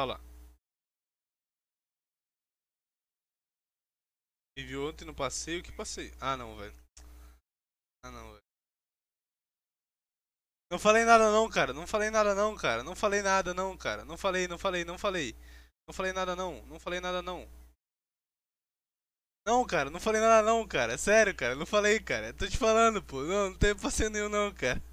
Fala. Me viu ontem no passeio? Que passeio? Ah, não, velho. Ah, não, velho. Não falei nada não, cara. Não falei nada não, cara. Não falei nada não, cara. Não falei, não falei, não falei. Não falei nada não. Não falei nada não. Não, cara. Não falei nada não, cara. É sério, cara. Não falei, cara. Tô te falando, pô. Não, não passeio nenhum não, cara.